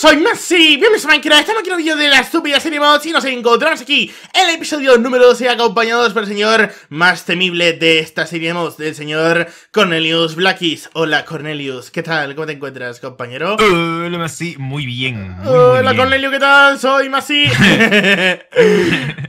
soy Messi, bienvenidos a Minecraft, estamos aquí en el vídeo de la estúpida serie Mods y nos encontramos aquí en el episodio número 12 acompañados por el señor más temible de esta serie Mods, El señor Cornelius Blackis. Hola Cornelius, ¿qué tal? ¿Cómo te encuentras, compañero? Hola Masi, muy bien. Hola Cornelius, ¿qué tal? Soy Messi.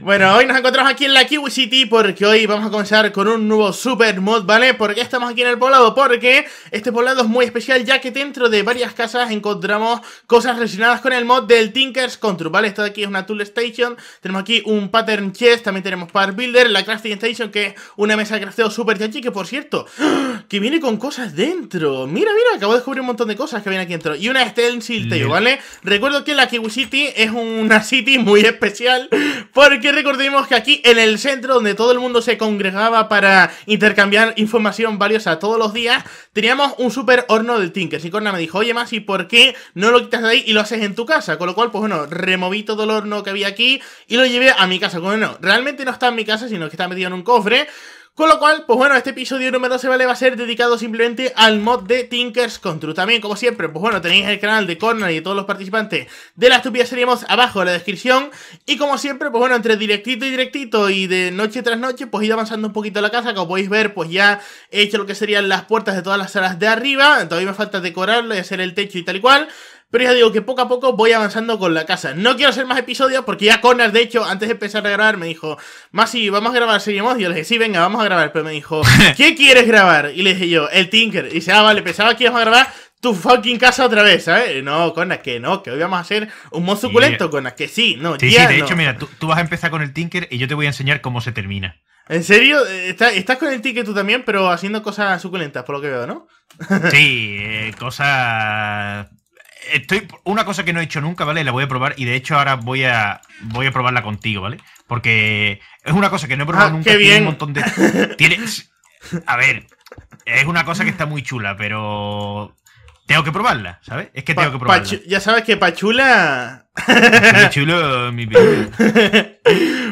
bueno, hoy nos encontramos aquí en la Kiwi City porque hoy vamos a comenzar con un nuevo super mod, ¿vale? ¿Por qué estamos aquí en el poblado? Porque este poblado es muy especial ya que dentro de varias casas encontramos cosas relacionadas con el mod del Tinkers Control, ¿vale? Esto de aquí es una Tool Station, tenemos aquí un Pattern Chest, también tenemos Part Builder, la Crafting Station, que es una mesa de crafteo super chachi. que por cierto, ¡ah! que viene con cosas dentro. Mira, mira, acabo de descubrir un montón de cosas que vienen aquí dentro. Y una Stencil Tail, ¿vale? Recuerdo que la Kiwi City es una city muy especial, porque recordemos que aquí en el centro, donde todo el mundo se congregaba para intercambiar información valiosa todos los días, teníamos un super horno del Tinkers. Y Corna me dijo, oye, más, ¿y por qué no lo quitas de ahí? y lo haces en tu casa. Con lo cual, pues bueno, removí todo el horno que había aquí y lo llevé a mi casa. Pues bueno, realmente no está en mi casa, sino que está metido en un cofre. Con lo cual, pues bueno, este episodio número 12 vale va a ser dedicado simplemente al mod de Tinkers Control. También, como siempre, pues bueno, tenéis el canal de Corner y de todos los participantes de la estupidez seríamos abajo en la descripción. Y como siempre, pues bueno, entre directito y directito y de noche tras noche, pues he ido avanzando un poquito la casa. Como podéis ver, pues ya he hecho lo que serían las puertas de todas las salas de arriba. Todavía me falta decorarlo y hacer el techo y tal y cual. Pero ya digo que poco a poco voy avanzando con la casa. No quiero hacer más episodios porque ya Conas, de hecho, antes de empezar a grabar, me dijo, Masi, vamos a grabar, seguimos. Y yo le dije, sí, venga, vamos a grabar. Pero me dijo, ¿qué quieres grabar? Y le dije yo, el Tinker. Y dice, ah, vale, pensaba que íbamos a grabar tu fucking casa otra vez, ¿sabes? No, Conas, que no, que hoy vamos a hacer un mod suculento, yeah. Conas, que sí, no, sí, Sí, de hecho, mira, tú, vas a empezar con el Tinker y yo te voy a enseñar cómo se termina. ¿En serio? Eh, estás con el Tinker tú también, pero haciendo cosas suculentas, por lo que veo, ¿no? sí, eh, cosas estoy una cosa que no he hecho nunca, ¿vale? La voy a probar y de hecho ahora voy a voy a probarla contigo, ¿vale? Porque es una cosa que no he probado ah, nunca, bien. tiene un montón de A ver, es una cosa que está muy chula, pero tengo que probarla, ¿sabes? Es que tengo que probarla. ya sabes que pachula. chula... mi vida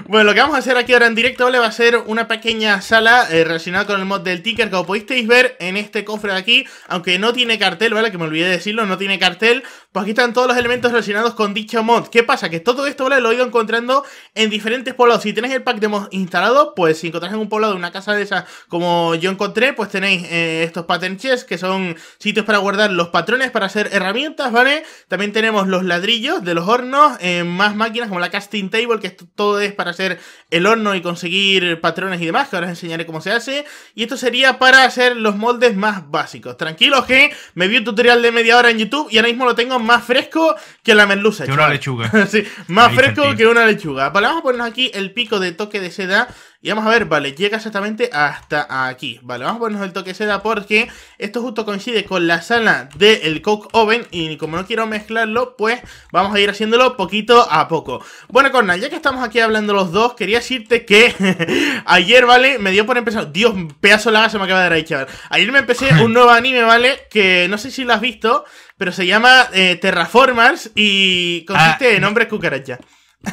bueno, lo que vamos a hacer aquí ahora en directo ¿vale? va a ser una pequeña sala eh, relacionada con el mod del ticker, como pudisteis ver en este cofre de aquí, aunque no tiene cartel, ¿vale? Que me olvidé de decirlo, no tiene cartel, pues aquí están todos los elementos relacionados con dicho mod. ¿Qué pasa? Que todo esto, ¿vale? Lo he ido encontrando en diferentes poblados. Si tenéis el pack de mod instalado, pues si encontráis en un poblado, una casa de esas como yo encontré, pues tenéis eh, estos pattern chests, que son sitios para guardar los patrones, para hacer herramientas, ¿vale? También tenemos los ladrillos de los hornos, eh, más máquinas como la casting table, que es todo es para hacer el horno y conseguir patrones y demás, que ahora os enseñaré cómo se hace. Y esto sería para hacer los moldes más básicos. Tranquilos que me vi un tutorial de media hora en YouTube y ahora mismo lo tengo más fresco que la merluza. Que una lechuga. sí, más fresco que una lechuga. Vale, vamos a ponernos aquí el pico de toque de seda y vamos a ver, vale, llega exactamente hasta aquí. Vale, vamos a ponernos el toque seda porque esto justo coincide con la sala del Coke Oven. Y como no quiero mezclarlo, pues vamos a ir haciéndolo poquito a poco. Bueno, Corna, ya que estamos aquí hablando los dos, quería decirte que ayer, ¿vale? Me dio por empezar... Dios, pedazo la se me acaba de dar ahí, chaval. Ayer me empecé un nuevo anime, ¿vale? Que no sé si lo has visto, pero se llama eh, Terraformers y consiste ah. en hombres cucaracha.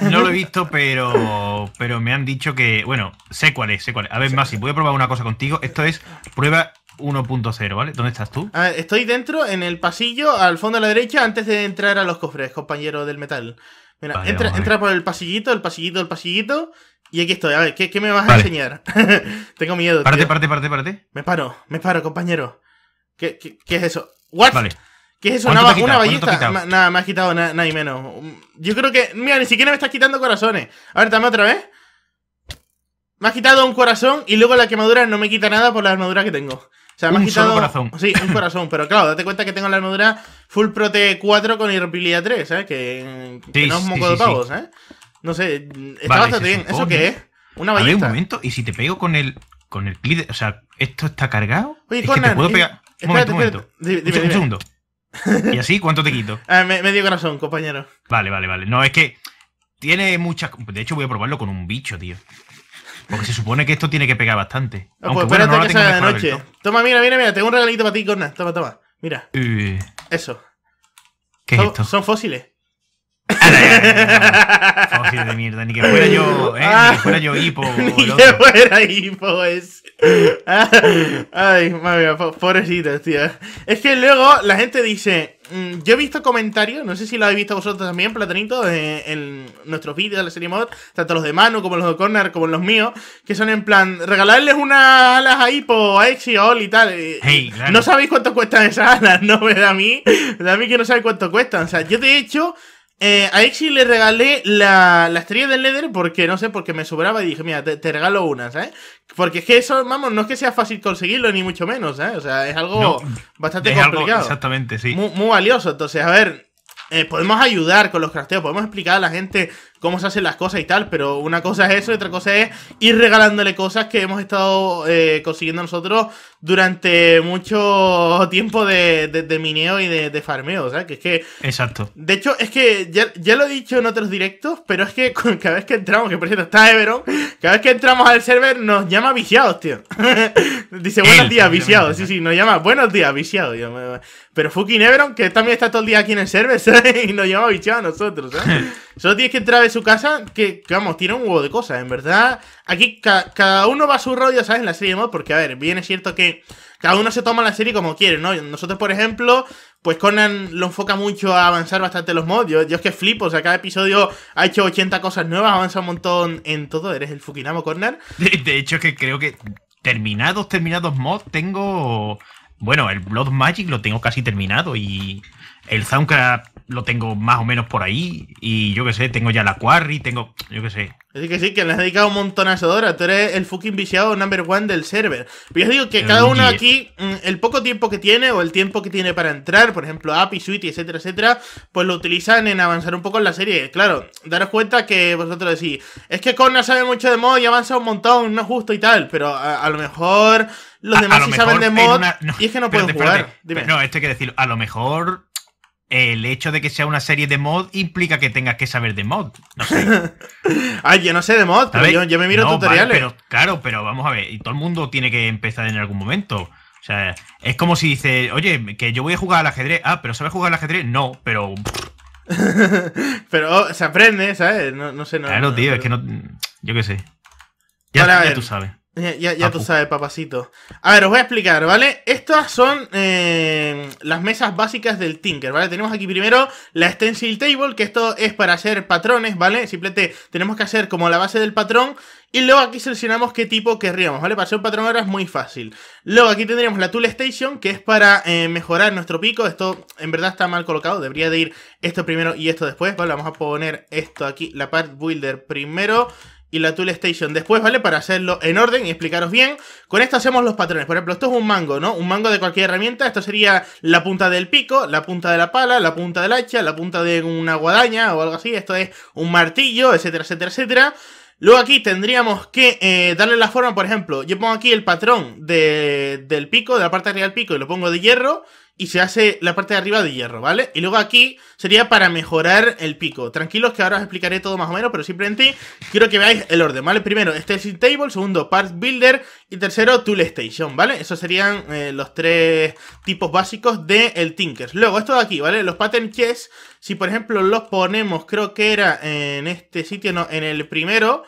No lo he visto, pero, pero me han dicho que. Bueno, sé cuál es, sé cuál es. A ver, sí. Masi, voy a probar una cosa contigo. Esto es prueba 1.0, ¿vale? ¿Dónde estás tú? A ah, ver, estoy dentro, en el pasillo, al fondo a la derecha, antes de entrar a los cofres, compañero del metal. Mira, entra, por el pasillito, el pasillito, el pasillito. Y aquí estoy, a ver, ¿qué, me vas a enseñar? Tengo miedo. Parte, parte, parte, parte. Me paro, me paro, compañero. ¿Qué, qué es eso? ¿What? Vale. ¿Qué es eso? una quitado? nada, me has quitado nada, y menos. Yo creo que. Mira, ni siquiera me estás quitando corazones. A ver, dame otra vez. Me has quitado un corazón y luego la quemadura no me quita nada por la armadura que tengo. O sea, me ha quitado. Un corazón. Sí, un corazón. pero claro, date cuenta que tengo la armadura Full Prote 4 con irreparabilidad 3, ¿sabes? ¿eh? Que, no es un moco de pavos, ¿eh? No sé, está bastante bien. ¿Eso qué es? Una ballesta. A un momento, y si te pego con el. Con el clip. O sea, ¿esto está cargado? Oye, es que puedo eh, pegar. Un momento, un momento. Dime, segundo. ¿Y así cuánto te quito? Ah, medio corazón, compañero. Vale, vale, vale. No, es que tiene muchas. De hecho, voy a probarlo con un bicho, tío. Porque se supone que esto tiene que pegar bastante. pues espérate que sea de noche. Toma, mira, mira, mira. Tengo un regalito para ti, Corna. Toma, toma. Mira. Eh. Eso. ¿Qué es esto? Son fósiles. Fósil de mierda, ni que fuera yo, eh, ni que fuera yo hipo. ni que fuera hipo es. Ay, madre mía, Es que luego la gente dice. Mm, yo he visto comentarios, no sé si lo habéis visto vosotros también, Platanito, eh, en, nuestros vídeos de la serie mod, tanto los de Manu como los de Corner, como los míos, que son en plan, regalarles unas alas a Hippo, a Oli eh, y tal. No sabéis cuánto cuestan esas alas, no, da a mí, da a mí que no sabéis cuánto cuestan. O sea, yo de hecho, eh, a Exi le regalé la, la estrella del leather porque no sé, porque me sobraba y dije, mira, te, regalo una, ¿sabes? Porque es que eso, vamos, no es que sea fácil conseguirlo, ni mucho menos, ¿eh? O sea, es algo bastante complicado. exactamente, sí. Muy, valioso. Entonces, a ver, eh, podemos ayudar con los crafteos, podemos explicar a la gente cómo se hacen las cosas y tal, pero una cosa es eso y otra cosa es ir regalándole cosas que hemos estado eh, consiguiendo nosotros durante mucho tiempo de, mineo y de, de farmeo, ¿sabes? Que es que... Exacto. De hecho, es que ya, lo he dicho en otros directos, pero es que cada vez que entramos, que por cierto está Everon, cada vez que entramos al server nos llama viciados, tío. Dice, buenos días, viciados. Sí, sí, nos llama, buenos días, viciados. Pero fucking Everon, que también está todo el día aquí en el server, ¿sabes? Y nos llama viciados a nosotros, ¿sabes? Solo tienes que entrar a su casa, que, vamos, tiene un huevo de cosas, en verdad. Aquí cada uno va a su rollo, ¿sabes? En la serie de mod, porque a ver, bien es cierto que cada uno se toma la serie como quiere, ¿no? Nosotros, por ejemplo, pues Conan lo enfoca mucho a avanzar bastante los mods. Yo, es que flipo, o sea, cada episodio ha hecho 80 cosas nuevas, avanza un montón en todo. Eres el Fukinamo Conan. De, hecho, es que creo que terminados, terminados mods, tengo. Bueno, el Blood Magic lo tengo casi terminado y el Soundcraft lo tengo más o menos por ahí. Y yo que sé, tengo ya la Quarry, tengo. Yo qué sé. Así que sí, que le has dedicado un montonazo de horas. Tú eres el fucking viciado number one del server. Pero yo digo que cada uno aquí, mm, el poco tiempo que tiene o el tiempo que tiene para entrar, por ejemplo, API, Suite, etcétera, etcétera, pues lo utilizan en avanzar un poco en la serie. Claro, daros cuenta que vosotros decís, es que Connor sabe mucho de mod y avanza un montón, no es justo y tal, pero a, lo mejor los demás sí saben de mod y es que no pueden jugar. no, este hay que decirlo. A lo mejor el hecho de que sea una serie de mod implica que tengas que saber de mod. No sé. Ay, yo no sé de mod, yo, me miro tutoriales. claro, pero vamos a ver, y todo el mundo tiene que empezar en algún momento. O sea, es como si dices, oye, que yo voy a jugar al ajedrez. Ah, pero ¿sabes jugar al ajedrez? No, pero. pero oh, se aprende, ¿sabes? No, sé, no. Claro, tío, es que no. Yo qué sé. Ya, ya tú sabes. Ya, ya, ah, tú sabes, papacito. A ver, os voy a explicar, ¿vale? Estas son eh, las mesas básicas del Tinker, ¿vale? Tenemos aquí primero la Stencil Table, que esto es para hacer patrones, ¿vale? Simplemente tenemos que hacer como la base del patrón y luego aquí seleccionamos qué tipo querríamos, ¿vale? Para hacer un patrón ahora es muy fácil. Luego aquí tendríamos la Tool Station, que es para eh, mejorar nuestro pico. Esto en verdad está mal colocado, debería de ir esto primero y esto después, ¿vale? Vamos a poner esto aquí, la Part Builder primero y la Tool Station después, ¿vale? Para hacerlo en orden y explicaros bien. Con esto hacemos los patrones. Por ejemplo, esto es un mango, ¿no? Un mango de cualquier herramienta. Esto sería la punta del pico, la punta de la pala, la punta del hacha, la punta de una guadaña o algo así. Esto es un martillo, etcétera, etcétera, etcétera. Luego aquí tendríamos que eh, darle la forma, por ejemplo, yo pongo aquí el patrón del pico, de la parte real arriba del pico y lo pongo de hierro y se hace la parte de arriba de hierro, ¿vale? Y luego aquí sería para mejorar el pico. Tranquilos que ahora os explicaré todo más o menos, pero simplemente quiero que veáis el orden, ¿vale? Primero, Staging Table, segundo, Parts Builder y tercero, Tool Station, ¿vale? Esos serían eh, los tres tipos básicos del el Tinkers. Luego, esto de aquí, ¿vale? Los Pattern Chess, si por ejemplo los ponemos, creo que era en este sitio, no, en el primero...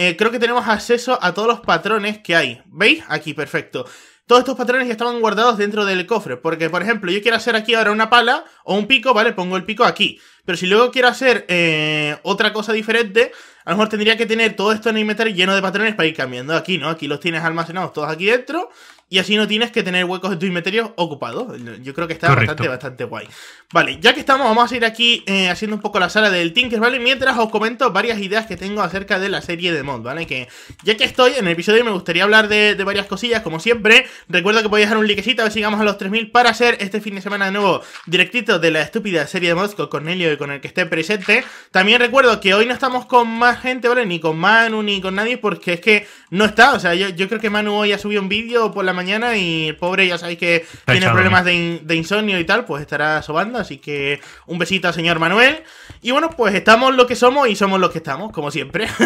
Eh, creo que tenemos acceso a todos los patrones que hay. ¿Veis? Aquí, perfecto todos estos patrones ya estaban guardados dentro del cofre, porque por ejemplo yo quiero hacer aquí ahora una pala o un pico, ¿vale? Pongo el pico aquí, pero si luego quiero hacer eh, otra cosa diferente, a lo mejor tendría que tener todo esto en el inventario lleno de patrones para ir cambiando aquí, ¿no? Aquí los tienes almacenados todos aquí dentro y así no tienes que tener huecos de tu inventario ocupados. Yo creo que está bastante, bastante guay. Vale, ya que estamos, vamos a ir aquí eh, haciendo un poco la sala del Tinker, ¿vale? Mientras os comento varias ideas que tengo acerca de la serie de mods, ¿vale? Que ya que estoy en el episodio me gustaría hablar de, varias cosillas, como siempre. Recuerdo que podéis dejar un likecito, a ver si llegamos a los 3000 para hacer este fin de semana de nuevo directito de la estúpida serie de mods con Cornelio y con el que esté presente. También recuerdo que hoy no estamos con más gente, ¿vale? Ni con Manu, ni con nadie, porque es que no está. O sea, yo, creo que Manu hoy ha subido un vídeo por la mañana y el pobre, ya sabéis que tiene problemas de, de, insomnio y tal, pues estará sobando. Así que un besito al señor Manuel. Y bueno, pues estamos lo que somos y somos los que estamos, como siempre.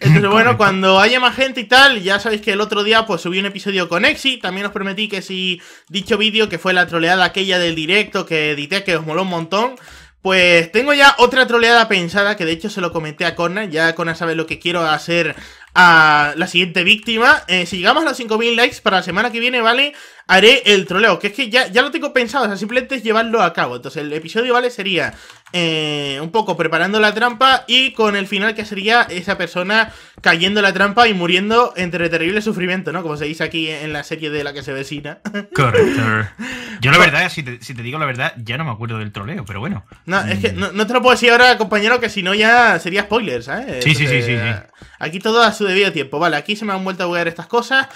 Entonces, bueno, cuando haya más gente y tal, ya sabéis que el otro día pues subí un episodio con Exi. También os prometí que si dicho vídeo, que fue la troleada aquella del directo que edité, que os moló un montón. Pues tengo ya otra troleada pensada, que de hecho se lo comenté a Cona, ya Conan sabe lo que quiero hacer a la siguiente víctima. Eh, si llegamos a los 5.000 likes para la semana que viene, ¿vale? haré el troleo, que es que ya, ya lo tengo pensado, o sea, simplemente es llevarlo a cabo. Entonces el episodio, ¿vale? Sería eh, un poco preparando la trampa y con el final que sería esa persona cayendo la trampa y muriendo entre terrible sufrimiento, ¿no? Como se dice aquí en la serie de la que se vecina. Correcto. Yo la verdad, si te, digo la verdad, ya no me acuerdo del troleo, pero bueno. No, es que mm. no, te lo puedo decir ahora, compañero, que si no ya sería spoiler, ¿sabes? Sí, sí, sí, sí, sí. Aquí todo a su debido tiempo. Vale, aquí se me han vuelto a jugar estas cosas.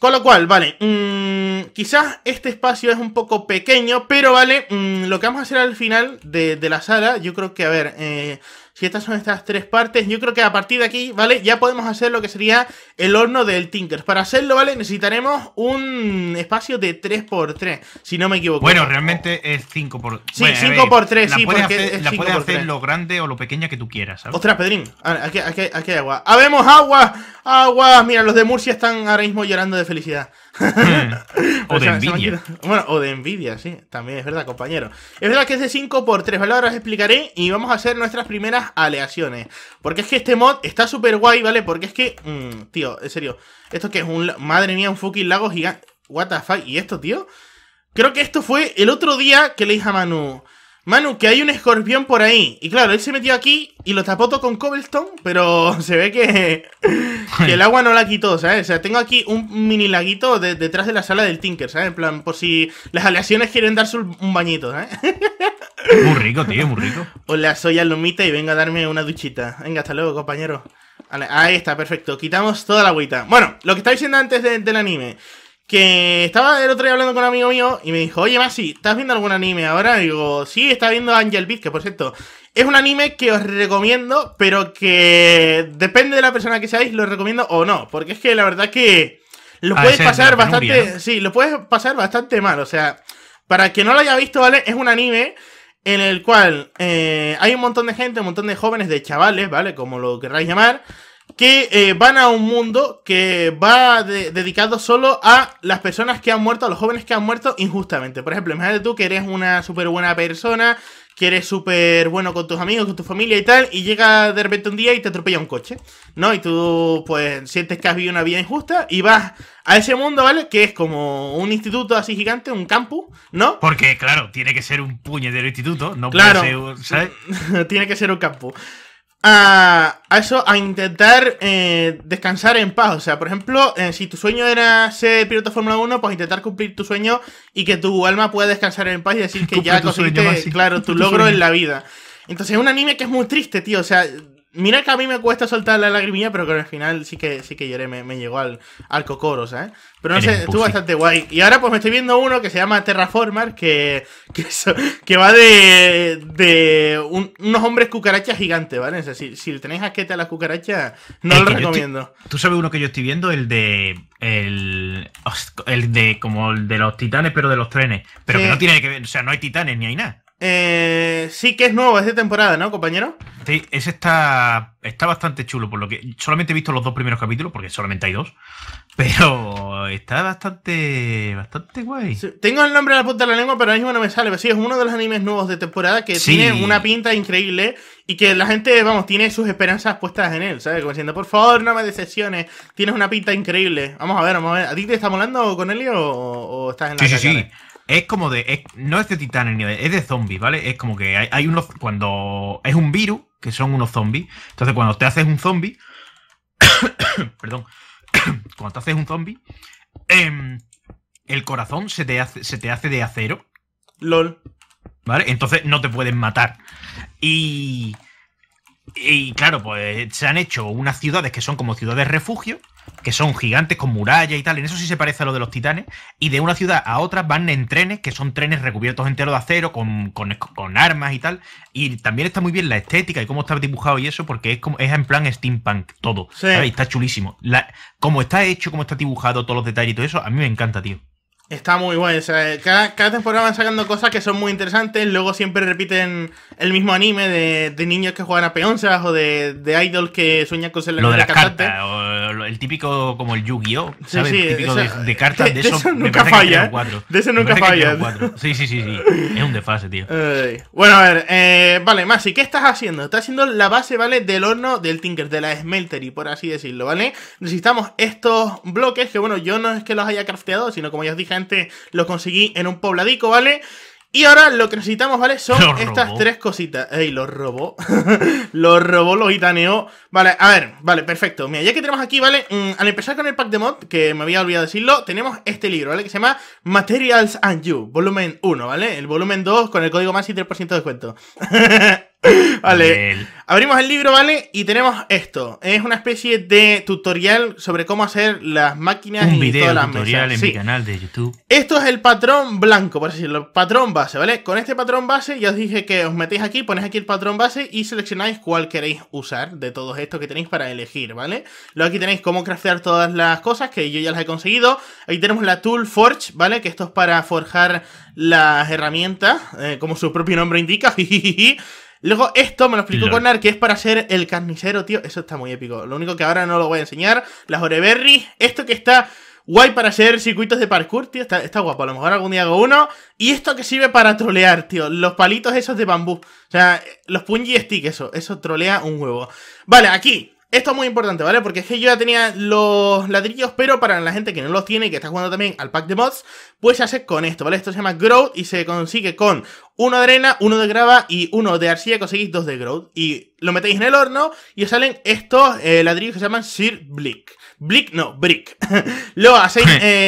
Con lo cual, vale, mm, quizás este espacio es un poco pequeño, pero vale, mm, lo que vamos a hacer al final de, la sala, yo creo que, a ver, eh, si estas son estas tres partes, yo creo que a partir de aquí, ¿vale? Ya podemos hacer lo que sería el horno del Tinker. Para hacerlo, ¿vale? Necesitaremos un espacio de 3x3, si no me equivoco. Bueno, realmente es 5x3. Sí, 5x3, sí, hacer, La puedes hacer lo grande o lo pequeña que tú quieras, ¿sabes? Ostras, Pedrín, aquí, aquí, aquí hay agua. ¡Habemos agua! ¡Agua! Mira, los de Murcia están ahora mismo llorando de felicidad. o, de envidia. Bueno, o de envidia, sí. También es verdad, compañero. Es verdad que es de 5 por 3 ¿vale? Ahora os explicaré y vamos a hacer nuestras primeras aleaciones. Porque es que este mod está súper guay, ¿vale? Porque es que, mm, tío, en serio. Esto que es un... Madre mía, un fucking lago gigante. What the fuck. ¿Y esto, tío? Creo que esto fue el otro día que le dije a Manu... Manu, que hay un escorpión por ahí. Y claro, él se metió aquí y lo tapó todo con cobblestone, pero se ve que, el agua no la quitó, ¿sabes? O sea, tengo aquí un mini laguito detrás de la sala del Tinker, ¿sabes? En plan, por si las aleaciones quieren darse un bañito, ¿sabes? Muy rico, tío, muy rico. Hola, soy Alumita y vengo a darme una duchita. Venga, hasta luego, compañero. Ahí está, perfecto. Quitamos toda la agüita. Bueno, lo que estaba diciendo antes del anime que estaba el otro día hablando con un amigo mío y me dijo, oye Masi, ¿estás viendo algún anime ahora? Y digo, sí, está viendo Angel Beat, que por cierto, es un anime que os recomiendo, pero que depende de la persona que seáis, lo recomiendo o no, porque es que la verdad que lo ah, puedes pasar bastante, sí, lo puedes pasar bastante mal, o sea, para que no lo haya visto, ¿vale? Es un anime en el cual eh, hay un montón de gente, un montón de jóvenes, de chavales, ¿vale? Como lo querráis llamar que eh, van a un mundo que va dedicado solo a las personas que han muerto, a los jóvenes que han muerto injustamente. Por ejemplo, imagínate tú que eres una súper buena persona, que eres súper bueno con tus amigos, con tu familia y tal, y llega de repente un día y te atropella un coche, ¿no? Y tú, pues, sientes que has vivido una vida injusta y vas a ese mundo, ¿vale? Que es como un instituto así gigante, un campus, ¿no? Porque, claro, tiene que ser un puñetero instituto, no claro, puede ser, ¿sabes? tiene que ser un campus a, eso, a intentar eh, descansar en paz. O sea, por ejemplo, eh, si tu sueño era ser piloto de Fórmula 1, pues intentar cumplir tu sueño y que tu alma pueda descansar en paz y decir que ya conseguiste, claro, tu, logro en la vida. Entonces es un anime que es muy triste, tío. O sea, Mira que a mí me cuesta soltar la lagrimilla, pero que al final sí que sí que lloré, me, llegó al, al cocoro, ¿sabes? Pero no sé, estuvo bastante guay. Y ahora pues me estoy viendo uno que se llama Terraformer, que, que, va de, de unos hombres cucarachas gigantes, ¿vale? O sea, si, si tenéis aquete a las cucarachas, no lo recomiendo. ¿Tú sabes uno que yo estoy viendo? El de... El, el de como el de los titanes, pero de los trenes. Pero que no tiene que ver, o sea, no hay titanes ni hay nada. Eh, sí que es nuevo, es de temporada, ¿no, compañero? Sí, ese está, está bastante chulo, por lo que solamente he visto los dos primeros capítulos, porque solamente hay dos, pero está bastante, bastante guay. tengo el nombre a la punta de la lengua, pero ahora mismo no me sale, pero sí, es uno de los animes nuevos de temporada que tiene una pinta increíble y que la gente, vamos, tiene sus esperanzas puestas en él, ¿sabes? Como diciendo, por favor, no me decepciones, tienes una pinta increíble. Vamos a ver, vamos a ver, ¿a ti te está molando con él o, estás en la... Sí, sí, sí es como de. no es de titanes ni de. Es de zombies, ¿vale? Es como que hay, unos. Cuando. Es un virus, que son unos zombies. Entonces, cuando te haces un zombie. perdón. cuando te haces un zombie. Em, el corazón se te, hace, se te hace de acero. LOL. ¿Vale? Entonces no te pueden matar. Y. Y claro, pues se han hecho unas ciudades que son como ciudades refugio, que son gigantes con murallas y tal, en eso sí se parece a lo de los titanes, y de una ciudad a otra van en trenes, que son trenes recubiertos enteros de acero, con, con, armas y tal, y también está muy bien la estética y cómo está dibujado y eso, porque es como es en plan steampunk todo, está chulísimo. como está hecho, como está dibujado, todos los detalles y todo eso, a mí me encanta, tío. Está muy bueno. cada, cada, temporada van sacando cosas que son muy interesantes. Luego siempre repiten el mismo anime de, niños que juegan a peonzas o de, de idols que sueñan con ser la Lo de las cartas, el típico como el Yu-Gi-Oh! oh Sí, sí, típico de, cartas. De, eso, nunca falla. De eso nunca falla. Sí, sí, sí, sí. Es un desfase, tío. bueno, a ver. Eh, vale, Masi, ¿qué estás haciendo? Estás haciendo la base, ¿vale? Del horno del Tinker, de la Smeltery, por así decirlo, ¿vale? Necesitamos estos bloques que, bueno, yo no es que los haya crafteado, sino como ya os dije antes lo conseguí en un pobladico, ¿vale? Y ahora lo que necesitamos, ¿vale? Son estas tres cositas. Ey, los robó. lo robó, lo gitaneó. Vale, a ver, vale, perfecto. Mira, ya que tenemos aquí, ¿vale? Mm, al empezar con el pack de mod, que me había olvidado decirlo, tenemos este libro, ¿vale? Que se llama Materials and You, volumen 1, ¿vale? El volumen 2 con el código más y 3% de descuento. Vale. Abrimos el libro, ¿vale? Y tenemos esto. Es una especie de tutorial sobre cómo hacer las máquinas y todas las tutorial en mi canal de YouTube. Esto es el patrón blanco, por así decirlo. Patrón base, ¿vale? Con este patrón base ya os dije que os metéis aquí, ponéis aquí el patrón base y seleccionáis cuál queréis usar de todos estos que tenéis para elegir, ¿vale? Luego aquí tenéis cómo craftear todas las cosas que yo ya las he conseguido. Ahí tenemos la Tool Forge, ¿vale? Que esto es para forjar las herramientas, eh, como su propio nombre indica. Luego esto me lo explicó con Connor, que es para hacer el carnicero, tío. Eso está muy épico. Lo único que ahora no lo voy a enseñar. Las oreberries. Esto que está guay para hacer circuitos de parkour, tío. Está, está, guapo. A lo mejor algún día hago uno. Y esto que sirve para trolear, tío. Los palitos esos de bambú. O sea, los punji stick, eso. Eso trolea un huevo. Vale, aquí. Esto es muy importante, ¿vale? Porque es que yo ya tenía los ladrillos, pero para la gente que no los tiene y que está jugando también al pack de mods, pues se hace con esto, ¿vale? Esto se llama Growth y se consigue con uno de arena, uno de grava y uno de arcilla, conseguís dos de Growth. Y lo metéis en el horno y os salen estos eh, ladrillos que se llaman Sir Blick. Blick, no, Brick. Luego hacéis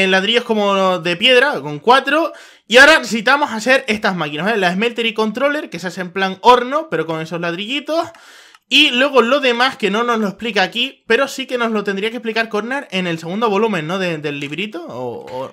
ladrillos como de piedra, con cuatro. Y ahora necesitamos hacer estas máquinas, ¿vale? La Smelter y Controller, que se hace en plan horno, pero con esos ladrillitos. Y luego lo demás, que no nos lo explica aquí, pero sí que nos lo tendría que explicar Corner en el segundo volumen, ¿no? del librito. O,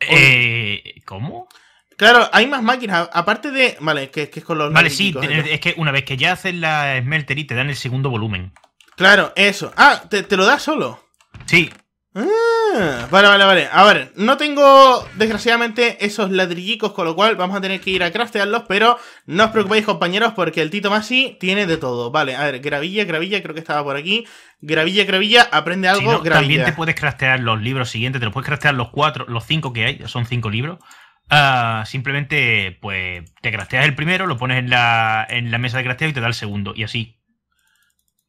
eh, ¿Cómo? Claro, hay más máquinas. Aparte de. Vale, que, es con los. Vale, sí, es que una vez que ya haces la Smelter y te dan el segundo volumen. Claro, eso. Ah, te, te lo da solo. Sí. Ah, vale, vale, vale. A ver, no tengo desgraciadamente esos ladrillicos, con lo cual vamos a tener que ir a craftearlos, pero no os preocupéis compañeros porque el Tito Masi tiene de todo. Vale, a ver, gravilla, gravilla, creo que estaba por aquí. Gravilla, gravilla, aprende algo, También te puedes craftear los libros siguientes, te los puedes craftear los cuatro, los cinco que hay, son cinco libros. Ah, simplemente, pues, te crafteas el primero, lo pones en la, en la mesa de crafteo y te da el segundo, y así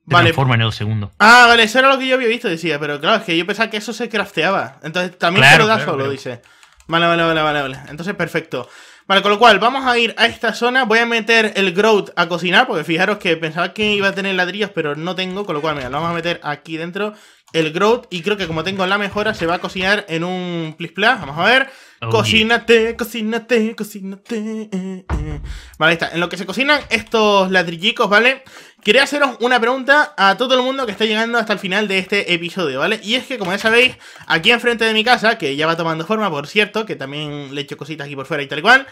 vale. forma en el segundo. Ah, vale, eso era lo que yo había visto, decía, pero claro, es que yo pensaba que eso se crafteaba. Entonces también se lo da solo, dice. Vale, vale, vale, vale, vale. Entonces, perfecto. Vale, con lo cual, vamos a ir a esta zona. Voy a meter el Growth a cocinar, porque fijaros que pensaba que iba a tener ladrillos, pero no tengo. Con lo cual, mira, lo vamos a meter aquí dentro, el Growth. Y creo que como tengo la mejora, se va a cocinar en un Plisplas. Vamos a ver. Oh, cocínate, cocínate, cocínate. Eh, eh. Vale, está. En lo que se cocinan estos ladrillicos, ¿vale? Quería haceros una pregunta a todo el mundo que está llegando hasta el final de este episodio, ¿vale? Y es que, como ya sabéis, aquí enfrente de mi casa, que ya va tomando forma, por cierto, que también le echo cositas aquí por fuera y tal cual,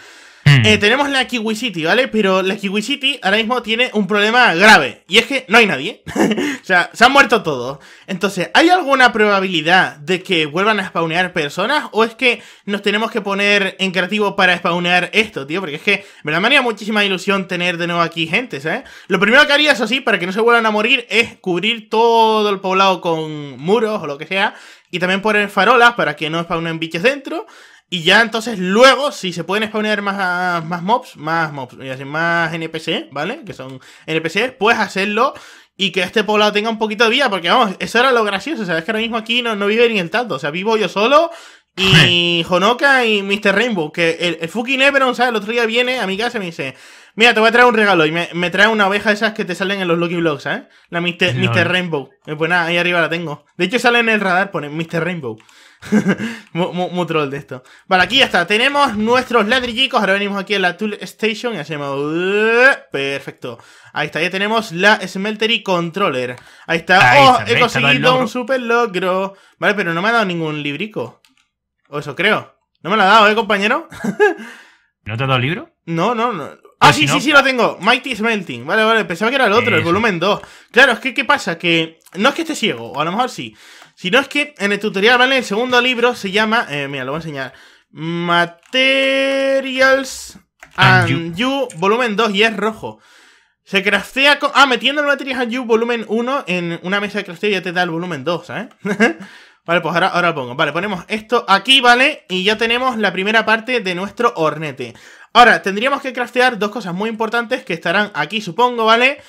Hmm. Eh, tenemos la Kiwi City, ¿vale? Pero la Kiwi City ahora mismo tiene un problema grave. Y es que no hay nadie. o sea, se han muerto todos. Entonces, ¿hay alguna probabilidad de que vuelvan a spawnear personas? ¿O es que nos tenemos que poner en creativo para spawnear esto, tío? Porque es que me da haría muchísima ilusión tener de nuevo aquí gente, ¿sabes? Lo primero que haría, eso sí, para que no se vuelvan a morir, es cubrir todo el poblado con muros o lo que sea. Y también poner farolas para que no spawnen biches dentro. Y ya entonces luego, si se pueden exponer más, más mobs, más mobs, más NPC, ¿vale? Que son NPCs, puedes hacerlo y que este poblado tenga un poquito de vida, porque vamos, eso era lo gracioso, ¿sabes? que ahora mismo aquí no, vive ni el tanto, o sea, vivo yo solo y Honoka y Mr. Rainbow, que el, fucking Everon, ¿sabes? El otro día viene a mi casa y me dice, mira, te voy a traer un regalo y me, trae una oveja de esas que te salen en los Lucky Blocks, ¿sabes? La Mr. Mr. Rainbow. Pues nada, ahí arriba la tengo. De hecho sale en el radar, pone Mr. Rainbow. muy, troll de esto. Vale, aquí ya está. Tenemos nuestros ladrillicos. Ahora venimos aquí a la Tool Station y hacemos... Perfecto. Ahí está, ya tenemos la Smeltery Controller. Ahí está. ¡Oh! He conseguido un super logro. Vale, pero no me ha dado ningún librico. O eso creo. No me lo ha dado, ¿eh, compañero? ¿No te ha dado el libro? No, no, no. Pues ah, sí, sí, sí, lo tengo. Mighty Smelting. Vale, vale. Pensaba que era el otro, el volumen 2. Claro, es que, ¿qué pasa? Que no es que esté ciego, o a lo mejor sí. Si no es que en el tutorial, ¿vale? El segundo libro se llama, eh, mira, lo voy a enseñar, Materials and, you. volumen 2 y es rojo. Se craftea con... Ah, metiendo el Materials and You volumen 1 en una mesa de crafteo ya te da el volumen 2, ¿sabes? ¿eh? vale, pues ahora, ahora lo pongo. Vale, ponemos esto aquí, ¿vale? Y ya tenemos la primera parte de nuestro hornete. Ahora, tendríamos que craftear dos cosas muy importantes que estarán aquí, supongo, ¿vale? vale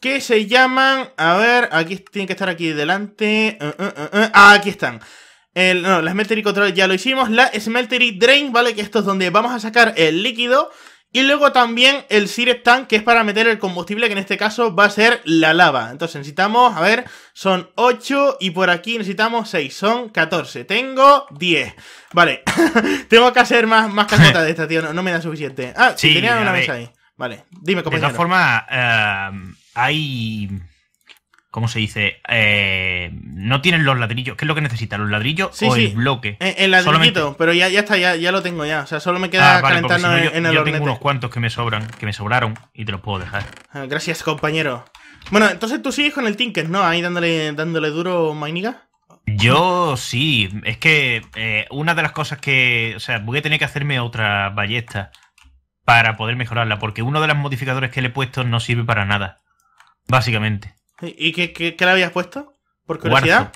que se llaman, a ver, aquí Tiene que estar aquí delante, eh, eh, eh, Ah, aquí están. no, la Smeltery Control ya lo hicimos, la Smeltery Drain, ¿vale? Que esto es donde vamos a sacar el líquido. Y luego también el Siret Tank, que es para meter el combustible, que en este caso va a ser la lava. Entonces necesitamos, a ver, son 8 y por aquí necesitamos 6, son 14. Tengo 10. Vale, tengo que hacer más, más de estas, tío, no, me da suficiente. Ah, sí, tenía una mesa ahí. Vale, dime, compañero. De todas forma hay... ¿Cómo se dice? Eh, no tienen los ladrillos. ¿Qué es lo que necesitan? ¿Los ladrillos o el bloque? Eh, el, ladrillito, pero ya, ya está, ya, lo tengo ya. O sea, solo me queda ah, calentando en, yo, Yo tengo unos cuantos que me sobran, que me sobraron y te los puedo dejar. Ah, gracias, compañero. Bueno, entonces tú sigues con el Tinker, ¿no? Ahí dándole, dándole duro, Mainiga. Yo sí, es que eh, una de las cosas que. O sea, voy a tener que hacerme otra ballesta para poder mejorarla, porque uno de los modificadores que le he puesto no sirve para nada. Básicamente. ¿Y qué, qué, le habías puesto? Por curiosidad.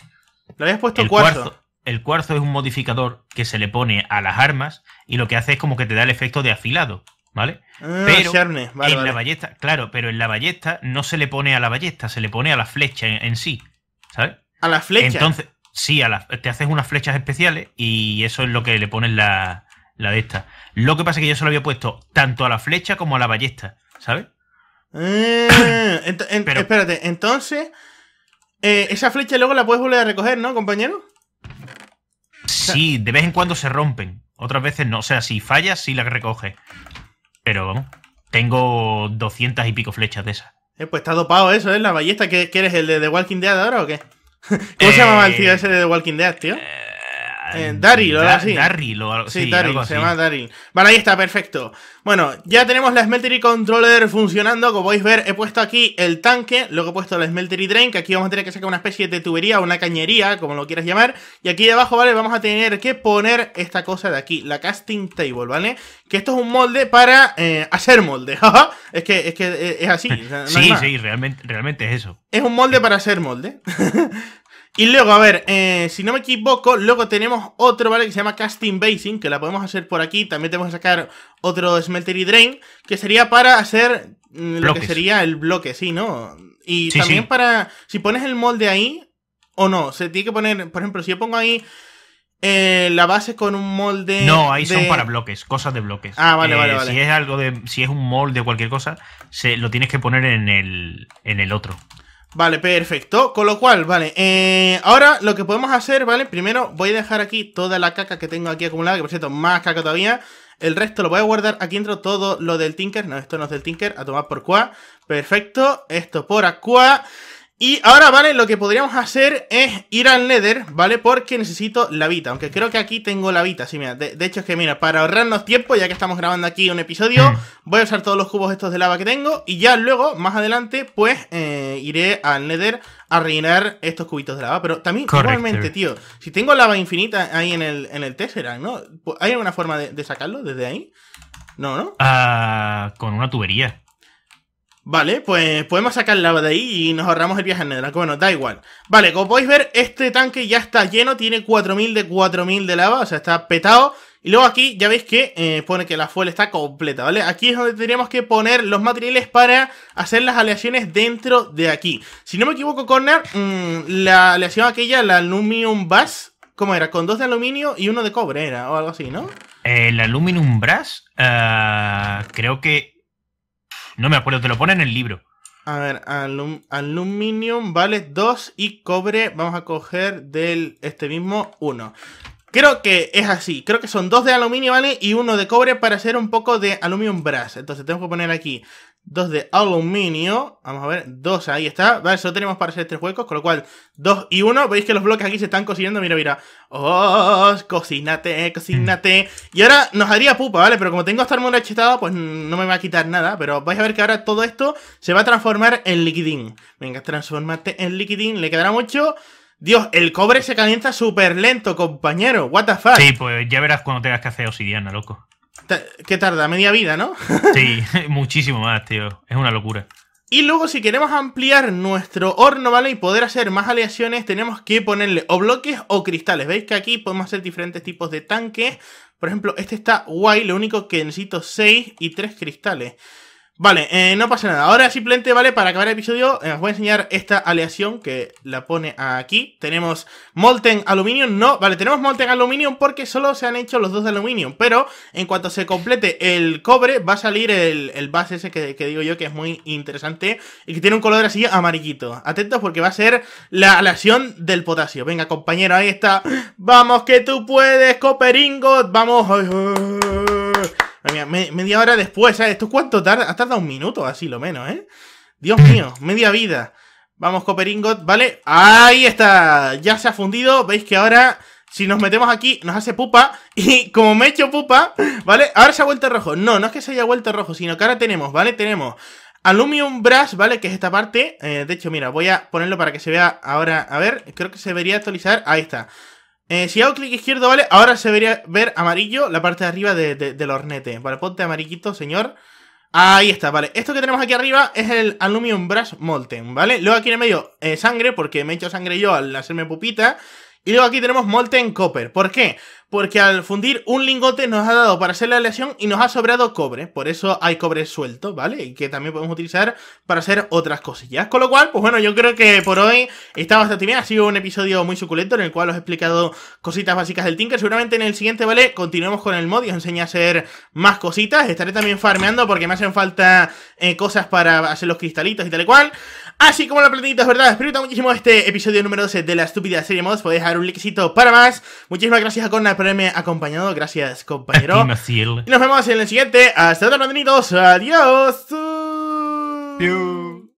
habías puesto el cuarzo? El cuarzo es un modificador que se le pone a las armas y lo que hace es como que te da el efecto de afilado. ¿Vale? Ah, pero en la ballesta, claro, pero en la ballesta no se le pone a la ballesta, se le pone a la flecha en, sí. ¿Sabes? ¿A la flecha? Entonces, sí, a te haces unas flechas especiales y eso es lo que le pones la, la de esta. Lo que pasa es que yo se lo había puesto tanto a la flecha como a la ballesta, ¿sabes? Mm, espérate, entonces, eh, esa flecha luego la puedes volver a recoger, ¿no, compañero? Sí, de vez en cuando se rompen. Otras veces no. O sea, si fallas, sí la recoge. Pero vamos, tengo 200 y pico flechas de esas. Eh, pues está dopado eso, ¿eh? La ballesta. que eres, el de The Walking Dead ahora o qué? ¿Cómo se llama el tío eh, ese de The Walking Dead, tío? Eh, eh, Daryl, da, así. sí, sí, se llama Daryl. Vale, ahí está, perfecto. Bueno, ya tenemos la Smeltery Controller funcionando. Como podéis ver, he puesto aquí el tanque, luego he puesto la Smeltery Drain, que aquí vamos a tener que sacar una especie de tubería o una cañería, como lo quieras llamar. Y aquí debajo, ¿vale? Vamos a tener que poner esta cosa de aquí, la Casting Table, ¿vale? Que esto es un molde para eh, hacer molde. es que es, que eh, es así. sí, sí, realmente, realmente es eso. Es un molde para hacer molde. Y luego, a ver, eh, si no me equivoco, luego tenemos otro, ¿vale? Que se llama Casting Basing, que la podemos hacer por aquí. También tenemos que sacar otro Smelter y Drain, que sería para hacer mm, lo que sería el bloque, sí, ¿no? Y también para, si pones el molde ahí, o no, se tiene que poner, por ejemplo, si yo pongo ahí eh, la base con un molde. No, ahí son para bloques, cosas de bloques. Ah, vale, eh, vale, vale. Si es algo de. Si es un molde o cualquier cosa, se, lo tienes que poner en el, en el otro. Vale, perfecto. Con lo cual, vale, eh, ahora lo que podemos hacer, ¿vale? Primero voy a dejar aquí toda la caca que tengo aquí acumulada, que por cierto, más caca todavía. El resto lo voy a guardar aquí dentro, todo lo del Tinker. No, esto no es del Tinker, a tomar por cuá. Perfecto, esto por acuá. Y ahora, ¿vale? Lo que podríamos hacer es ir al Nether, ¿vale? Porque necesito la vida, aunque creo que aquí tengo la vita. sí, mira. De, hecho es que, mira, para ahorrarnos tiempo, ya que estamos grabando aquí un episodio, mm. voy a usar todos los cubos estos de lava que tengo y ya luego, más adelante, pues eh, iré al Nether a rellenar estos cubitos de lava. Pero también, normalmente tío, si tengo lava infinita ahí en el, en el Tesseract, ¿no? ¿Hay alguna forma de, sacarlo desde ahí? No, ¿no? Ah, con una tubería. Vale, pues podemos sacar lava de ahí y nos ahorramos el viaje en Nedra. Bueno, da igual. Vale, como podéis ver, este tanque ya está lleno, tiene 4000 de 4000 de lava, o sea, está petado. Y luego aquí ya veis que eh, pone que la fuel está completa, ¿vale? Aquí es donde tendríamos que poner los materiales para hacer las aleaciones dentro de aquí. Si no me equivoco, Corner, mm, la aleación aquella, la Aluminum brass ¿cómo era? Con dos de aluminio y uno de cobre era, o algo así, ¿no? El eh, Aluminum Brass, eh, creo que no me acuerdo, te lo pone en el libro. A ver, aluminium vale 2 y cobre vamos a coger del este mismo uno Creo que es así. Creo que son dos de aluminio, ¿vale? Y uno de cobre para hacer un poco de aluminum brass. Entonces tengo que poner aquí dos de aluminio. Vamos a ver, dos, ahí está. Vale, solo tenemos para hacer tres huecos, con lo cual, dos y uno. Veis que los bloques aquí se están cocinando, mira, mira. ¡Oh! Cocínate, cocínate. Y ahora nos haría pupa, ¿vale? Pero como tengo esta armadura chetada, pues no me va a quitar nada. Pero vais a ver que ahora todo esto se va a transformar en liquidín. Venga, transformate en liquidín. Le quedará mucho. Dios, el cobre se calienta súper lento, compañero. What the fuck. Sí, pues ya verás cuando tengas que hacer obsidiana, loco. ¿Qué tarda? Media vida, ¿no? sí, muchísimo más, tío. Es una locura. Y luego, si queremos ampliar nuestro horno, ¿vale? Y poder hacer más aleaciones, tenemos que ponerle o bloques o cristales. ¿Veis que aquí podemos hacer diferentes tipos de tanques? Por ejemplo, este está guay, lo único que necesito 6 y 3 cristales. Vale, eh, no pasa nada. Ahora simplemente, ¿vale? Para acabar el episodio, eh, os voy a enseñar esta aleación que la pone aquí. Tenemos Molten aluminio No, vale, tenemos Molten Aluminium porque solo se han hecho los dos de aluminio Pero en cuanto se complete el cobre, va a salir el, base ese que, digo yo que es muy interesante y que tiene un color así amarillito. Atentos porque va a ser la aleación del potasio. Venga, compañero, ahí está. ¡Vamos que tú puedes, Coperingo! ¡Vamos! ¡Ay, media hora después, ¿eh? ¿Esto cuánto tarda? Ha tardado un minuto, así lo menos, ¿eh? Dios mío, media vida. Vamos, Copperingot, ¿vale? Ahí está, ya se ha fundido. Veis que ahora, si nos metemos aquí, nos hace pupa. Y como me he hecho pupa, ¿vale? Ahora se ha vuelto rojo. No, no es que se haya vuelto rojo, sino que ahora tenemos, ¿vale? Tenemos Aluminium Brass, ¿vale? Que es esta parte. Eh, de hecho, mira, voy a ponerlo para que se vea ahora. A ver, creo que se debería actualizar. Ahí está. Eh, si hago clic izquierdo, ¿vale? Ahora se vería ver amarillo la parte de arriba de, del hornete. Vale, ponte amarillito, señor. Ahí está, vale. Esto que tenemos aquí arriba es el Aluminum Brass Molten, ¿vale? Luego aquí en el medio eh, sangre, porque me he hecho sangre yo al hacerme pupita. Y luego aquí tenemos Molten Copper. ¿Por qué? Porque al fundir un lingote nos ha dado para hacer la aleación y nos ha sobrado cobre. Por eso hay cobre suelto, ¿vale? Y que también podemos utilizar para hacer otras cosillas. Con lo cual, pues bueno, yo creo que por hoy está bastante bien. Ha sido un episodio muy suculento en el cual os he explicado cositas básicas del Tinker. Seguramente en el siguiente, ¿vale? Continuemos con el mod y os enseño a hacer más cositas. Estaré también farmeando porque me hacen falta eh, cosas para hacer los cristalitos y tal y cual. Así como la platinita, es verdad, espero que muchísimo este episodio número 12 de la estúpida serie mods. Podéis dejar un likecito para más. Muchísimas gracias a Connor por haberme acompañado. Gracias, compañero. y nos vemos en el siguiente. Hasta otro ratito. Adiós. Adiós.